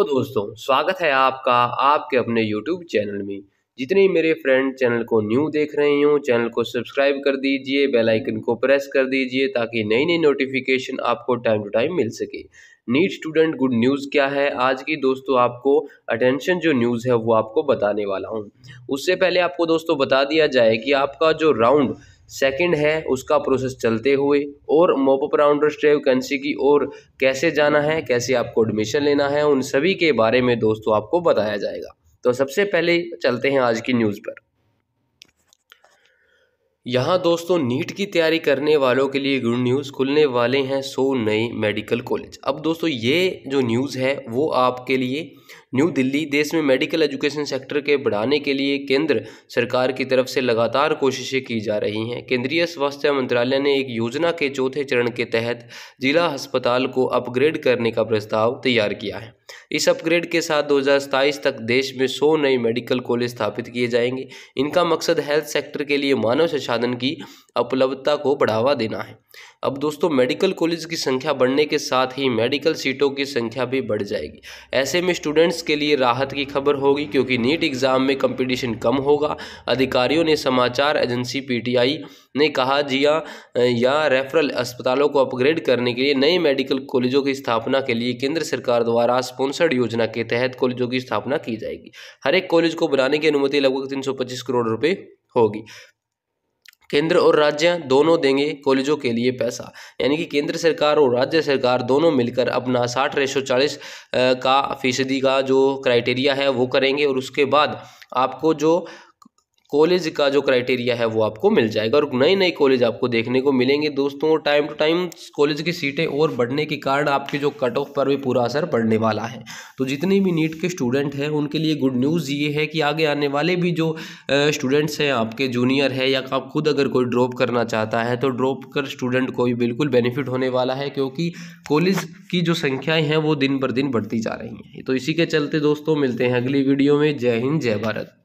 तो दोस्तों स्वागत है आपका आपके अपने यूट्यूब चैनल में जितने मेरे फ्रेंड चैनल को न्यू देख रहे हो चैनल को सब्सक्राइब कर दीजिए बेल आइकन को प्रेस कर दीजिए ताकि नई नई नोटिफिकेशन आपको टाइम टू टाइम मिल सके नीट स्टूडेंट गुड न्यूज़ क्या है आज की दोस्तों आपको अटेंशन जो न्यूज़ है वो आपको बताने वाला हूँ उससे पहले आपको दोस्तों बता दिया जाए कि आपका जो राउंड सेकंड है उसका प्रोसेस चलते हुए और मोपअप राउंडर स्ट्रेव कंसी की ओर कैसे जाना है कैसे आपको एडमिशन लेना है उन सभी के बारे में दोस्तों आपको बताया जाएगा तो सबसे पहले चलते हैं आज की न्यूज़ पर यहाँ दोस्तों नीट की तैयारी करने वालों के लिए गुड न्यूज़ खुलने वाले हैं सो नए मेडिकल कॉलेज अब दोस्तों ये जो न्यूज़ है वो आपके लिए न्यू दिल्ली देश में मेडिकल एजुकेशन सेक्टर के बढ़ाने के लिए केंद्र सरकार की तरफ से लगातार कोशिशें की जा रही हैं केंद्रीय स्वास्थ्य मंत्रालय ने एक योजना के चौथे चरण के तहत जिला अस्पताल को अपग्रेड करने का प्रस्ताव तैयार किया है इस अपग्रेड के साथ दो तक देश में सौ नए मेडिकल कॉलेज स्थापित किए जाएंगे इनका मकसद हेल्थ सेक्टर के लिए मानव संसाधन की उपलब्धता को बढ़ावा देना है अब दोस्तों मेडिकल कॉलेज की संख्या बढ़ने के साथ ही मेडिकल सीटों की संख्या भी बढ़ जाएगी ऐसे में स्टूडेंट्स के लिए राहत की खबर होगी क्योंकि नीट एग्ज़ाम में कंपटीशन कम होगा अधिकारियों ने समाचार एजेंसी पीटीआई ने कहा जिया या रेफरल अस्पतालों को अपग्रेड करने के लिए नए मेडिकल कॉलेजों की स्थापना के लिए केंद्र सरकार द्वारा स्पॉन्सर्ड योजना के तहत कॉलेजों की स्थापना की जाएगी हर एक कॉलेज को बनाने की अनुमति लगभग तीन करोड़ रुपये होगी केंद्र और राज्य दोनों देंगे कॉलेजों के लिए पैसा यानी कि केंद्र सरकार और राज्य सरकार दोनों मिलकर अपना साठ रेशो चालीस का फीसदी का जो क्राइटेरिया है वो करेंगे और उसके बाद आपको जो कॉलेज का जो क्राइटेरिया है वो आपको मिल जाएगा और नए नए कॉलेज आपको देखने को मिलेंगे दोस्तों टाइम टू टाइम कॉलेज की सीटें और बढ़ने के कारण आपके जो कट ऑफ पर भी पूरा असर पड़ने वाला है तो जितने भी नीट के स्टूडेंट हैं उनके लिए गुड न्यूज़ ये है कि आगे आने वाले भी जो स्टूडेंट्स हैं आपके जूनियर है या आप खुद अगर कोई ड्रॉप करना चाहता है तो ड्रॉप कर स्टूडेंट को भी बिल्कुल बेनिफिट होने वाला है क्योंकि कॉलेज की जो संख्याएँ हैं वो दिन पर दिन बढ़ती जा रही हैं तो इसी के चलते दोस्तों मिलते हैं अगली वीडियो में जय हिंद जय भारत